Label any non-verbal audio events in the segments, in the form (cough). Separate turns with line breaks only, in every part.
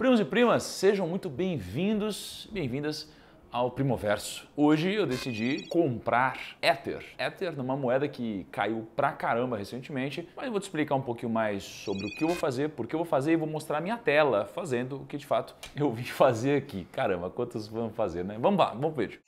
Primos e primas, sejam muito bem-vindos, bem-vindas ao Primoverso. Hoje eu decidi comprar Ether. Ether numa moeda que caiu pra caramba recentemente, mas eu vou te explicar um pouquinho mais sobre o que eu vou fazer, por que eu vou fazer e vou mostrar a minha tela fazendo o que de fato eu vim (laughs) fazer aqui. Caramba, quantos vamos fazer, né? Vamos lá, vamos pro vídeo.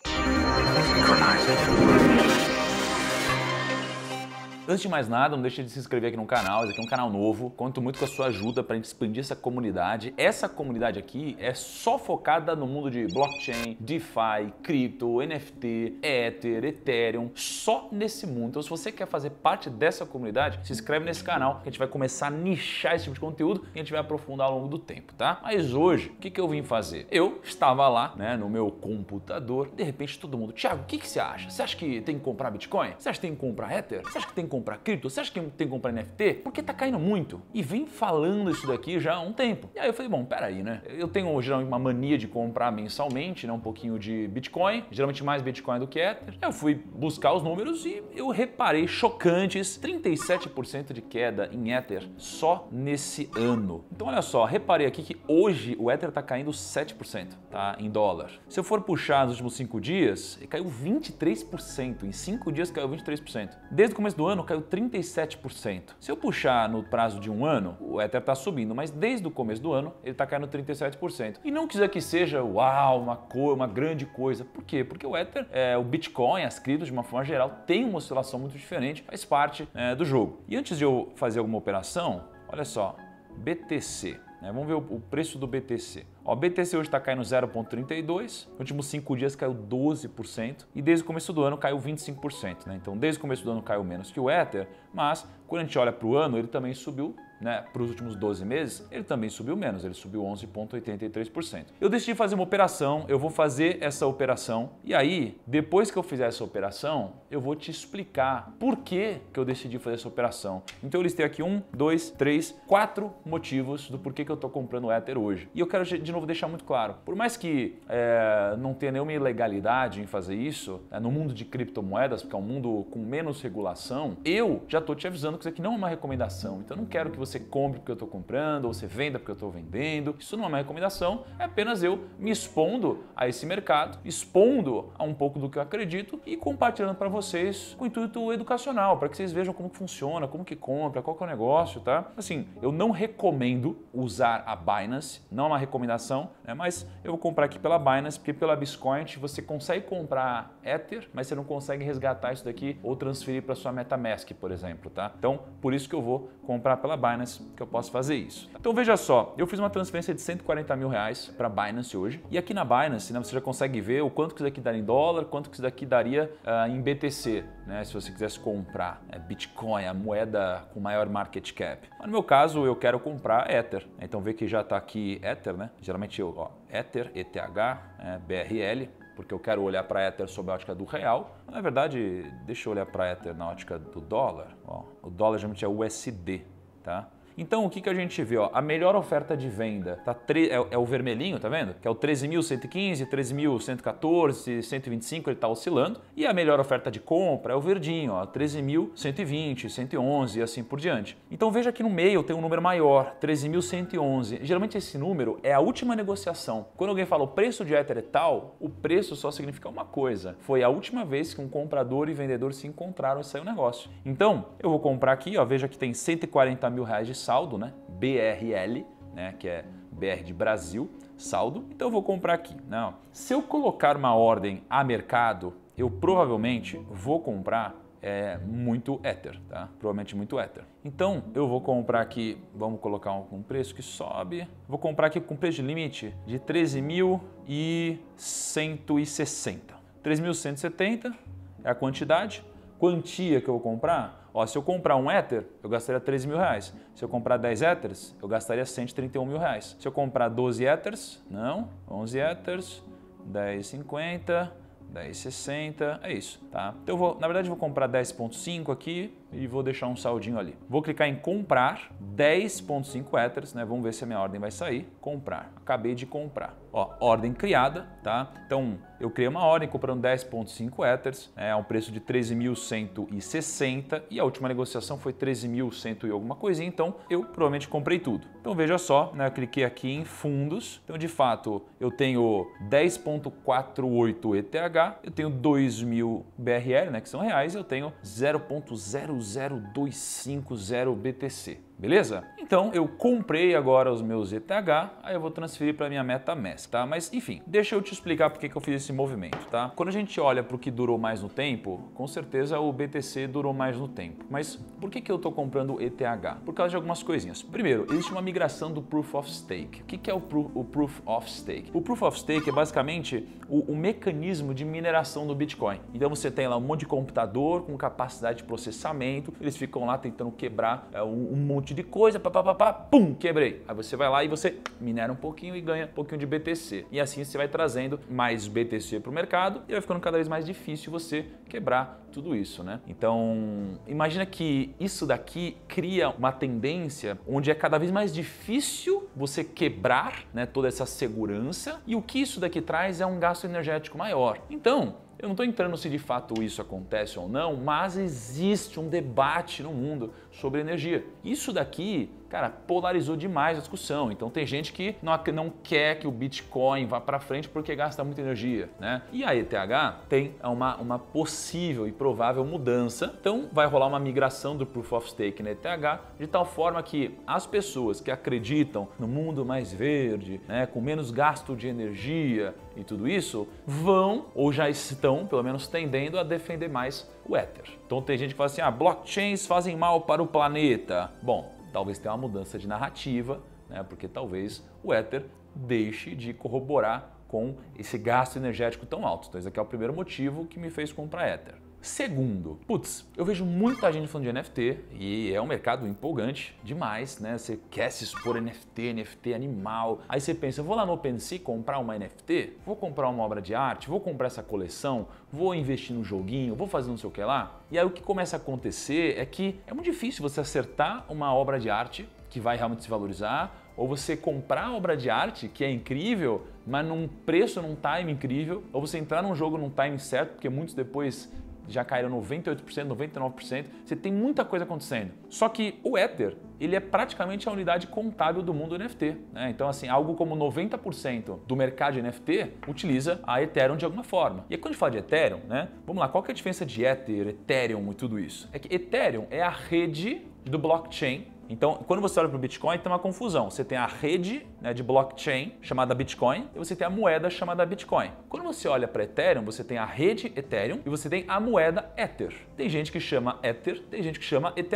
Antes de mais nada, não deixe de se inscrever aqui no canal, esse aqui é um canal novo. Conto muito com a sua ajuda para expandir essa comunidade. Essa comunidade aqui é só focada no mundo de blockchain, DeFi, cripto, NFT, Ether, Ethereum, só nesse mundo. Então, se você quer fazer parte dessa comunidade, se inscreve nesse canal que a gente vai começar a nichar esse tipo de conteúdo e a gente vai aprofundar ao longo do tempo, tá? Mas hoje, o que, que eu vim fazer? Eu estava lá, né, no meu computador, de repente todo mundo, Thiago, o que, que você acha? Você acha que tem que comprar Bitcoin? Você acha que tem que comprar Ether? Você acha que tem que comprar comprar cripto? Você acha que tem que comprar NFT? Porque tá caindo muito. E vem falando isso daqui já há um tempo. E aí eu falei, bom, peraí, né? Eu tenho geralmente uma mania de comprar mensalmente, né? Um pouquinho de Bitcoin, geralmente mais Bitcoin do que Ether. Eu fui buscar os números e eu reparei chocantes 37% de queda em Ether só nesse ano. Então olha só, reparei aqui que hoje o Ether tá caindo 7%, tá? Em dólar. Se eu for puxar nos últimos 5 dias, caiu 23%. Em 5 dias caiu 23%. Desde o começo do ano, caiu 37%. Se eu puxar no prazo de um ano, o Ether está subindo, mas desde o começo do ano ele está caindo 37%. E não quiser que seja, uau, uma, cor, uma grande coisa. Por quê? Porque o Ether, é, o Bitcoin, as criptos de uma forma geral, tem uma oscilação muito diferente, faz parte é, do jogo. E antes de eu fazer alguma operação, olha só, BTC. Né? Vamos ver o, o preço do BTC. O BTC hoje está caindo 0,32, nos últimos 5 dias caiu 12% e desde o começo do ano caiu 25%. Né? Então, desde o começo do ano caiu menos que o Ether, mas quando a gente olha para o ano, ele também subiu né, para os últimos 12 meses, ele também subiu menos, ele subiu 11,83%. Eu decidi fazer uma operação, eu vou fazer essa operação e aí, depois que eu fizer essa operação, eu vou te explicar por que, que eu decidi fazer essa operação. Então eu listei aqui um, dois, três, quatro motivos do porquê que eu estou comprando o Ether hoje. E eu quero de novo deixar muito claro, por mais que é, não tenha nenhuma ilegalidade em fazer isso, é, no mundo de criptomoedas, porque é um mundo com menos regulação, eu já estou te avisando que isso aqui não é uma recomendação, então eu não quero que você você compre porque eu estou comprando, ou você venda porque eu estou vendendo. Isso não é uma recomendação, é apenas eu me expondo a esse mercado, expondo a um pouco do que eu acredito e compartilhando para vocês com intuito educacional, para que vocês vejam como funciona, como que compra, qual que é o negócio, tá? Assim, eu não recomendo usar a Binance, não é uma recomendação, né? mas eu vou comprar aqui pela Binance, porque pela Bitcoin você consegue comprar Ether, mas você não consegue resgatar isso daqui ou transferir para sua MetaMask, por exemplo, tá? Então, por isso que eu vou comprar pela Binance Binance que eu posso fazer isso. Tá? Então veja só, eu fiz uma transferência de 140 mil reais para Binance hoje. E aqui na Binance né, você já consegue ver o quanto que isso daqui daria em dólar, quanto que isso daqui daria uh, em BTC, né, se você quisesse comprar né, Bitcoin, a moeda com maior market cap. Mas no meu caso, eu quero comprar Ether. Então vê que já está aqui Ether, né? Geralmente eu, ó, Ether, ETH, é, né, BRL, porque eu quero olhar para Ether sob a ótica do real. Na verdade, deixa eu olhar para Ether na ótica do dólar. Ó, o dólar geralmente é USD. Tá? Então o que, que a gente vê? Ó, a melhor oferta de venda tá tre... é, é, o vermelhinho, tá vendo? Que é o 13.115, 13.114, 125, ele está oscilando. E a melhor oferta de compra é o verdinho, 13.120, 111 e assim por diante. Então veja que no meio tem um número maior, 13.111. Geralmente esse número é a última negociação. Quando alguém fala o preço de Ether é tal, o preço só significa uma coisa. Foi a última vez que um comprador e vendedor se encontraram e saiu um negócio. Então eu vou comprar aqui, ó, veja que tem 140 mil reais de saldo, né? BRL, né? que é BR de Brasil, saldo. Então eu vou comprar aqui. Não. Né? Se eu colocar uma ordem a mercado, eu provavelmente vou comprar é, muito Ether, tá? Provavelmente muito Ether. Então eu vou comprar aqui, vamos colocar um, um preço que sobe. Vou comprar aqui com preço de limite de 13.160. 3.170 é a quantidade quantia que eu vou comprar, ó, se eu comprar um éter, eu gastaria 13 mil reais. Se eu comprar 10 éteres, eu gastaria 131 mil reais. Se eu comprar 12 éteres, não, 11 éteres, 10,50, 10,60, é isso, tá? Então, eu vou, na verdade, eu vou comprar 10,5 aqui, e vou deixar um saldinho ali. Vou clicar em comprar 10.5 Ethers, né? Vamos ver se a minha ordem vai sair. Comprar. Acabei de comprar. Ó, ordem criada, tá? Então, eu criei uma ordem comprando 10.5 Ethers, é um preço de 13.160 e a última negociação foi 13.100 e alguma coisinha, então eu provavelmente comprei tudo. Então veja só, né? Eu cliquei aqui em fundos. Então, de fato, eu tenho 10.48 ETH, eu tenho 2.000 BRL, né, que são reais, eu tenho 0.00 025.0BTC beleza? Então eu comprei agora os meus ETH, aí eu vou transferir para minha MetaMask, tá? Mas enfim, deixa eu te explicar por que eu fiz esse movimento, tá? Quando a gente olha para o que durou mais no tempo, com certeza o BTC durou mais no tempo. Mas por que, que eu estou comprando ETH? Por causa de algumas coisinhas. Primeiro, existe uma migração do Proof of Stake. O que, que é o, o Proof of Stake? O Proof of Stake é basicamente o, o mecanismo de mineração do Bitcoin. Então você tem lá um monte de computador com capacidade de processamento, eles ficam lá tentando quebrar é, um, um monte monte de coisa, papapá, pum, quebrei. Aí você vai lá e você minera um pouquinho e ganha um pouquinho de BTC. E assim você vai trazendo mais BTC para o mercado e vai ficando cada vez mais difícil você quebrar tudo isso, né? Então, imagina que isso daqui cria uma tendência onde é cada vez mais difícil você quebrar né, toda essa segurança e o que isso daqui traz é um gasto energético maior. Então, eu não estou entrando se de fato isso acontece ou não, mas existe um debate no mundo sobre energia. Isso daqui, cara, polarizou demais a discussão. Então tem gente que não, não quer que o Bitcoin vá para frente porque gasta muita energia, né? E a ETH tem uma, uma possível e provável mudança. Então vai rolar uma migração do Proof of Stake na ETH de tal forma que as pessoas que acreditam no mundo mais verde, né, com menos gasto de energia e tudo isso, vão ou já estão, pelo menos, tendendo a defender mais o Ether. Então tem gente que fala assim, ah, blockchains fazem mal para o planeta? Bom, talvez tenha uma mudança de narrativa, né? porque talvez o éter deixe de corroborar com esse gasto energético tão alto. Então, esse aqui é o primeiro motivo que me fez comprar éter. Segundo, putz, eu vejo muita gente falando de NFT e é um mercado empolgante demais, né? Você quer se expor NFT, NFT animal. Aí você pensa, vou lá no OpenSea comprar uma NFT, vou comprar uma obra de arte, vou comprar essa coleção, vou investir num joguinho, vou fazer não sei o que lá. E aí o que começa a acontecer é que é muito difícil você acertar uma obra de arte que vai realmente se valorizar ou você comprar obra de arte que é incrível, mas num preço, num time incrível, ou você entrar num jogo num time certo, porque muitos depois já caíram 98%, 99%. Você tem muita coisa acontecendo. Só que o Ether, ele é praticamente a unidade contábil do mundo NFT. Né? Então, assim, algo como 90% do mercado NFT utiliza a Ethereum de alguma forma. E aí, quando a gente fala de Ethereum, né? Vamos lá, qual que é a diferença de Ether, Ethereum e tudo isso? É que Ethereum é a rede do blockchain então, quando você olha para o Bitcoin, tem uma confusão. Você tem a rede né, de blockchain chamada Bitcoin e você tem a moeda chamada Bitcoin. Quando você olha para Ethereum, você tem a rede Ethereum e você tem a moeda Ether. Tem gente que chama Ether, tem gente que chama ETH,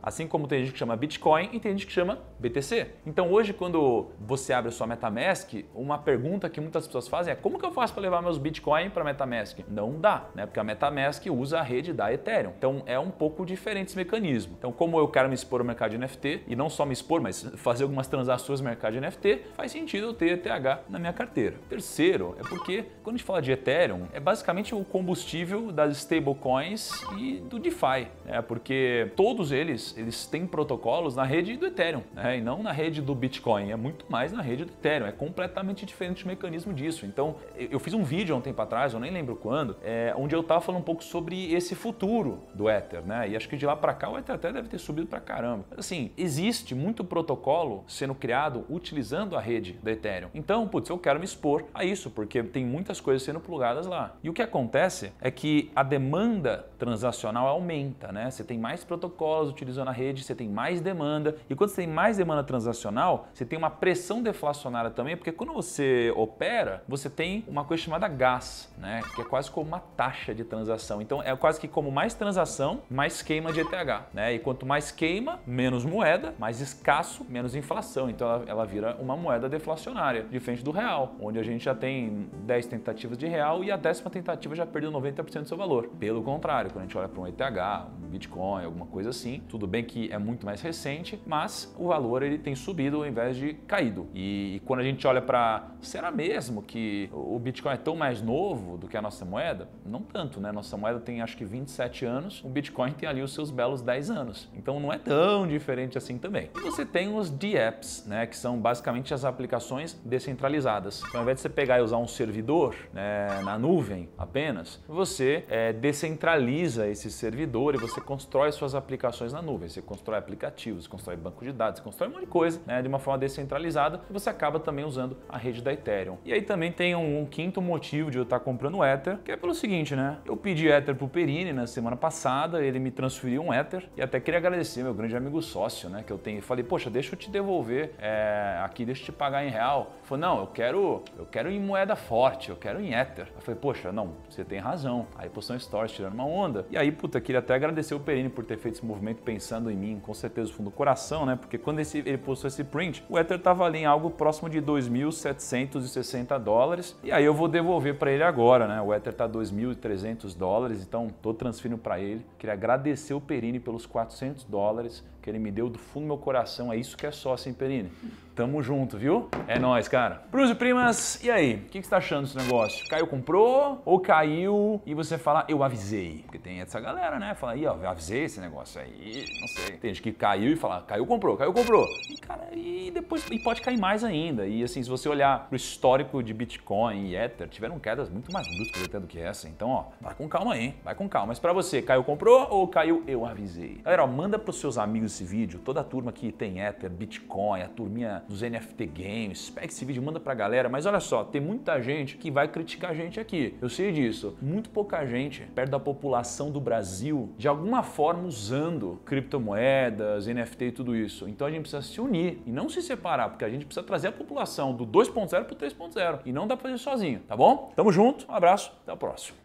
assim como tem gente que chama Bitcoin e tem gente que chama BTC. Então, hoje, quando você abre a sua MetaMask, uma pergunta que muitas pessoas fazem é como que eu faço para levar meus Bitcoin para MetaMask? Não dá, né? Porque a MetaMask usa a rede da Ethereum. Então, é um pouco diferente esse mecanismo. Então, como eu quero me expor ao mercado de NFT, NFT e não só me expor, mas fazer algumas transações no mercado de NFT, faz sentido eu ter ETH na minha carteira. Terceiro, é porque quando a gente fala de Ethereum, é basicamente o combustível das stablecoins e do DeFi, né? porque todos eles, eles têm protocolos na rede do Ethereum né? e não na rede do Bitcoin, é muito mais na rede do Ethereum, é completamente diferente o mecanismo disso. Então, eu fiz um vídeo há um tempo atrás, eu nem lembro quando, é, onde eu estava falando um pouco sobre esse futuro do Ether, né? E acho que de lá para cá o Ether até deve ter subido para caramba. Mas, assim, existe muito protocolo sendo criado utilizando a rede da Ethereum. Então, putz, eu quero me expor a isso, porque tem muitas coisas sendo plugadas lá. E o que acontece é que a demanda transacional aumenta, né? Você tem mais protocolos utilizando a rede, você tem mais demanda. E quando você tem mais demanda transacional, você tem uma pressão deflacionária também, porque quando você opera, você tem uma coisa chamada gas, né? Que é quase como uma taxa de transação. Então, é quase que como mais transação, mais queima de ETH, né? E quanto mais queima, menos moeda, mais escasso, menos inflação. Então ela, ela vira uma moeda deflacionária, diferente do real, onde a gente já tem 10 tentativas de real e a décima tentativa já perdeu 90% do seu valor. Pelo contrário, quando a gente olha para um ETH, um Bitcoin, alguma coisa assim, tudo bem que é muito mais recente, mas o valor ele tem subido ao invés de caído. E, e quando a gente olha para será mesmo que o Bitcoin é tão mais novo do que a nossa moeda? Não tanto, né? Nossa moeda tem acho que 27 anos, o Bitcoin tem ali os seus belos 10 anos. Então não é tão diferente diferente assim também. E você tem os DApps, né, que são basicamente as aplicações descentralizadas. Então, ao invés de você pegar e usar um servidor né, na nuvem apenas, você é, descentraliza esse servidor e você constrói suas aplicações na nuvem. Você constrói aplicativos, constrói banco de dados, constrói um monte de coisa né, de uma forma descentralizada e você acaba também usando a rede da Ethereum. E aí também tem um, um quinto motivo de eu estar comprando Ether, que é pelo seguinte, né? Eu pedi Ether pro Perini na semana passada, ele me transferiu um Ether e até queria agradecer meu grande amigo sócio negócio né, que eu tenho. E falei, poxa, deixa eu te devolver é, aqui, deixa eu te pagar em real. Ele falou, não, eu quero, eu quero em moeda forte, eu quero em Ether. Eu falei, poxa, não, você tem razão. Aí postou um stories tirando uma onda. E aí, puta, queria até agradecer o Perini por ter feito esse movimento pensando em mim, com certeza, fundo do coração, né? Porque quando esse, ele postou esse print, o Ether tava ali em algo próximo de 2.760 dólares. E aí eu vou devolver para ele agora, né? O Ether tá 2.300 dólares, então tô transferindo para ele. Queria agradecer o Perini pelos 400 dólares que ele me deu do fundo do meu coração. É isso que é sócio, hein, Perini? Tamo junto, viu? É nós, cara. Prus e primas, e aí? O que, que você tá achando desse negócio? Caiu, comprou? Ou caiu e você fala, eu avisei? Porque tem essa galera, né? Fala, aí, ó, avisei esse negócio aí, não sei. Tem gente que caiu e fala, caiu, comprou, caiu, comprou cara, e depois e pode cair mais ainda. E assim, se você olhar pro histórico de Bitcoin e Ether, tiveram quedas muito mais bruscas até do que essa. Então, ó, vai com calma aí, vai com calma. Mas para você, caiu comprou ou caiu eu avisei? Galera, ó, manda pros seus amigos esse vídeo, toda a turma que tem Ether, Bitcoin, a turminha dos NFT Games, pega esse vídeo, manda pra galera. Mas olha só, tem muita gente que vai criticar a gente aqui. Eu sei disso. Muito pouca gente, perto da população do Brasil, de alguma forma usando criptomoedas, NFT e tudo isso. Então a gente precisa se unir unir e não se separar, porque a gente precisa trazer a população do 2.0 para o 3.0 e não dá para fazer sozinho, tá bom? Tamo junto, um abraço, até o próximo